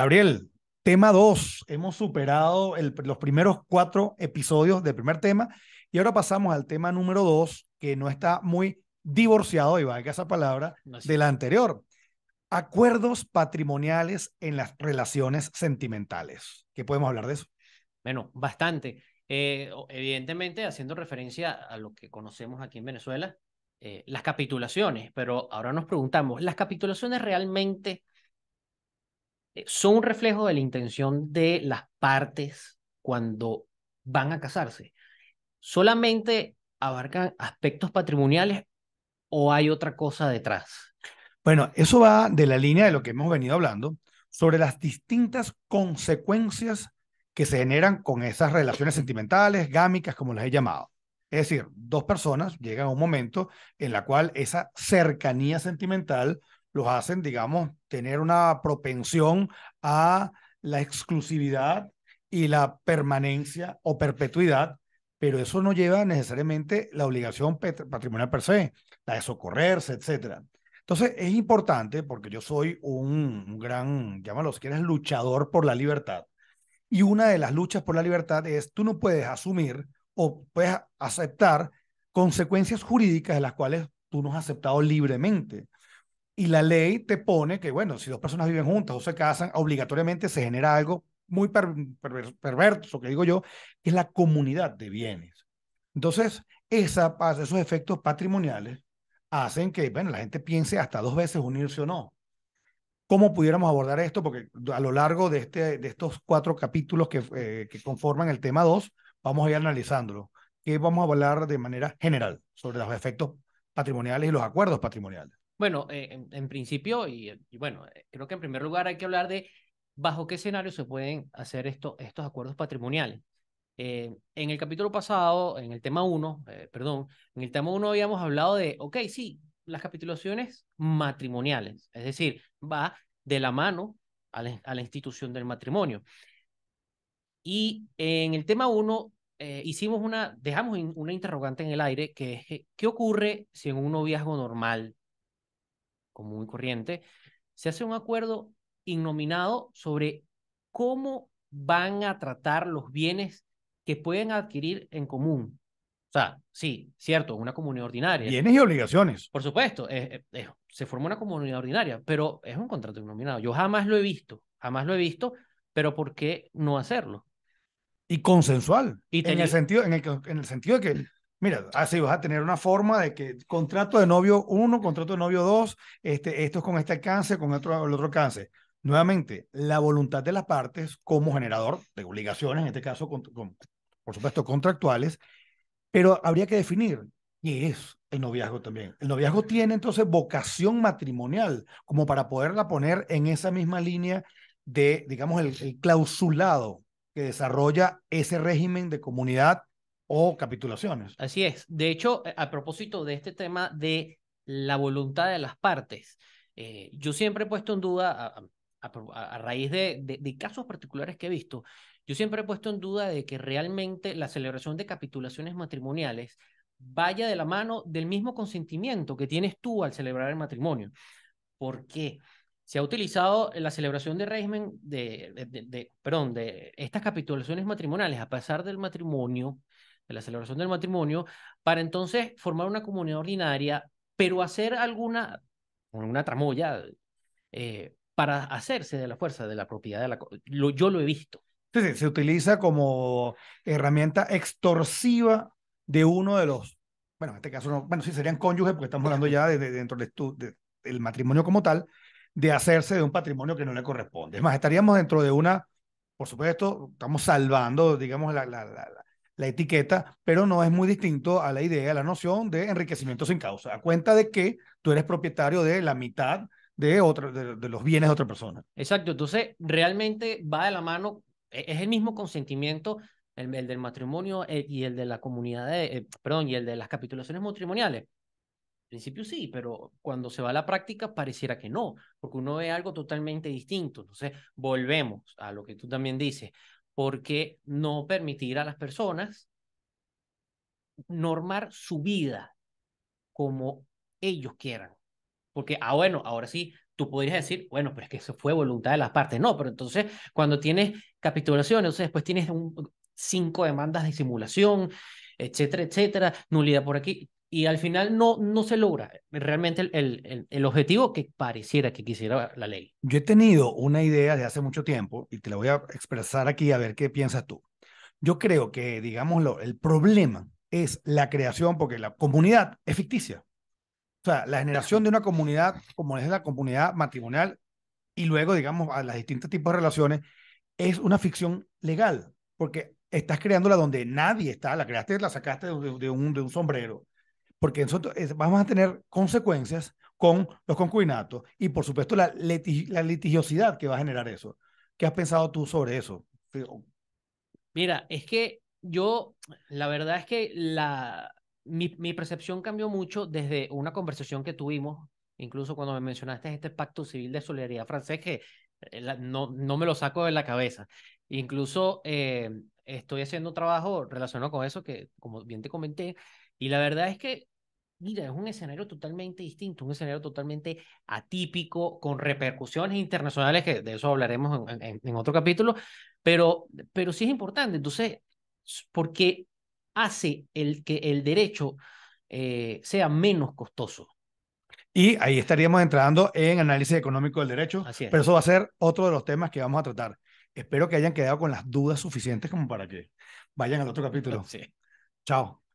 Gabriel, tema dos, Hemos superado los primeros cuatro episodios del primer tema y ahora pasamos al tema número dos que no está muy divorciado, y valga esa palabra, de la anterior. Acuerdos patrimoniales en las relaciones sentimentales. ¿Qué podemos hablar de eso? Bueno, bastante. Eh, evidentemente, haciendo referencia a lo que conocemos aquí en Venezuela, eh, las capitulaciones, pero ahora nos preguntamos, ¿las capitulaciones realmente eh, son un reflejo de la intención de las partes cuando van a casarse. ¿Solamente abarcan aspectos patrimoniales o hay otra cosa detrás? Bueno, eso va de la línea de lo que hemos venido hablando sobre las distintas consecuencias que se generan con esas relaciones sentimentales, gámicas, como las he llamado. Es decir, dos personas llegan a un momento en la cual esa cercanía sentimental los hacen, digamos, tener una propensión a la exclusividad y la permanencia o perpetuidad, pero eso no lleva necesariamente la obligación patrimonial per se, la de socorrerse, etcétera. Entonces es importante, porque yo soy un, un gran, llámalo si quieres, luchador por la libertad. Y una de las luchas por la libertad es tú no puedes asumir o puedes aceptar consecuencias jurídicas de las cuales tú no has aceptado libremente y la ley te pone que, bueno, si dos personas viven juntas o se casan, obligatoriamente se genera algo muy perverso, que digo yo, que es la comunidad de bienes. Entonces, esa, esos efectos patrimoniales hacen que, bueno, la gente piense hasta dos veces unirse o no. ¿Cómo pudiéramos abordar esto? Porque a lo largo de, este, de estos cuatro capítulos que, eh, que conforman el tema 2, vamos a ir analizándolo. Que vamos a hablar de manera general sobre los efectos patrimoniales y los acuerdos patrimoniales. Bueno, eh, en, principio, y, eh, bueno, eh, creo que en primer lugar hay que hablar de bajo qué escenario se pueden hacer estos acuerdos patrimoniales. en el capítulo pasado, en el tema 1, perdón, en el tema 1 habíamos hablado de, ok, sí, las capitulaciones matrimoniales, es decir, va de la mano a la, institución del matrimonio. Y en el tema 1 hicimos una, dejamos una interrogante en el aire, que es, ¿qué ocurre si en un noviazgo normal muy corriente, se hace un acuerdo innominado sobre cómo van a tratar los bienes que pueden adquirir en común. O sea, sí, cierto, una comunidad ordinaria. Bienes y obligaciones. Por supuesto, eh, eh, eh, se forma una comunidad ordinaria, pero es un contrato innominado. Yo jamás lo he visto, jamás lo he visto, pero ¿por qué no hacerlo? Y consensual. Y en, sentido, en, el, en el sentido de que Mira, así vas a tener una forma de que contrato de novio uno, contrato de novio dos, este, esto es con este alcance, con otro, el otro alcance. Nuevamente, la voluntad de las partes como generador de obligaciones, en este caso, por supuesto, contractuales, pero habría que definir qué es el noviazgo también. El noviazgo tiene entonces vocación matrimonial, como para poderla poner en esa misma línea de, digamos, el clausulado que desarrolla ese régimen de comunidad o capitulaciones. Así es. De hecho, eh, a propósito de este tema de la voluntad de las partes, eh, yo siempre he puesto en duda, a, raíz de, casos particulares que he visto, yo siempre he puesto en duda de que realmente la celebración de capitulaciones matrimoniales vaya de la mano del mismo consentimiento que tienes tú al celebrar el matrimonio. ¿Por qué? se ha utilizado la celebración de régimen de, perdón, de estas capitulaciones matrimoniales a pesar del matrimonio la celebración del matrimonio, para entonces formar una comunidad ordinaria, pero hacer alguna, tramoya eh, para hacerse de la fuerza, de la propiedad de la... yo lo he visto. sí, se utiliza como herramienta extorsiva de uno de los, bueno, en este caso no, bueno, sí serían cónyuges, porque estamos hablando ya dentro del, matrimonio como tal, de hacerse de un patrimonio que no le corresponde. Es más, estaríamos dentro de una, por supuesto, estamos salvando, digamos, la, la etiqueta, pero no es muy distinto a la idea, a la noción de enriquecimiento sin causa, a cuenta de que tú eres propietario de la mitad de, de, los bienes de otra persona. Exacto, entonces realmente va de la mano, e, es el mismo consentimiento, el, del matrimonio eh, y el de la comunidad, de, eh, perdón, y el de las capitulaciones matrimoniales. En principio sí, pero cuando se va a la práctica pareciera que no, porque uno ve algo totalmente distinto. Entonces volvemos a lo que tú también dices porque no permitir a las personas normar su vida como ellos quieran. Porque, ah, bueno, ahora sí, tú podrías decir, bueno, pero es que eso fue voluntad de las partes. No, pero entonces cuando tienes capitulaciones, entonces después tienes un, cinco demandas de simulación, etcétera, etcétera, nulidad por aquí y al final no, no se logra realmente el, el, el, objetivo que pareciera que quisiera la ley. Yo he tenido una idea de hace mucho tiempo y te la voy a expresar aquí a ver qué piensas tú. Yo creo que, digámoslo, el problema es la creación, porque la comunidad es ficticia. O sea, la generación de una comunidad, como es la comunidad matrimonial, y luego, digamos, a las distintos tipos de relaciones, es una ficción legal, porque estás creándola donde nadie está, la creaste, la sacaste de, de, un, de un sombrero porque nosotros vamos a tener consecuencias con los concubinatos y por supuesto la, la litigiosidad que va a generar eso. ¿Qué has pensado tú sobre eso? Mira, es que yo, la verdad es que la, mi, percepción cambió mucho desde una conversación que tuvimos, incluso cuando me mencionaste este pacto civil de solidaridad francés, que eh, no, no me lo saco de la cabeza. Incluso eh, estoy haciendo un trabajo relacionado con eso, que como bien te comenté, y la verdad es que mira, es un escenario totalmente distinto, un escenario totalmente atípico, con repercusiones internacionales, que de eso hablaremos en, otro capítulo, pero, pero sí es importante. Entonces, porque hace el, que el derecho eh, sea menos costoso. Y ahí estaríamos entrando en análisis económico del derecho, Así pero eso va a ser otro de los temas que vamos a tratar. Espero que hayan quedado con las dudas suficientes como para que vayan al otro capítulo. Sí. Chao.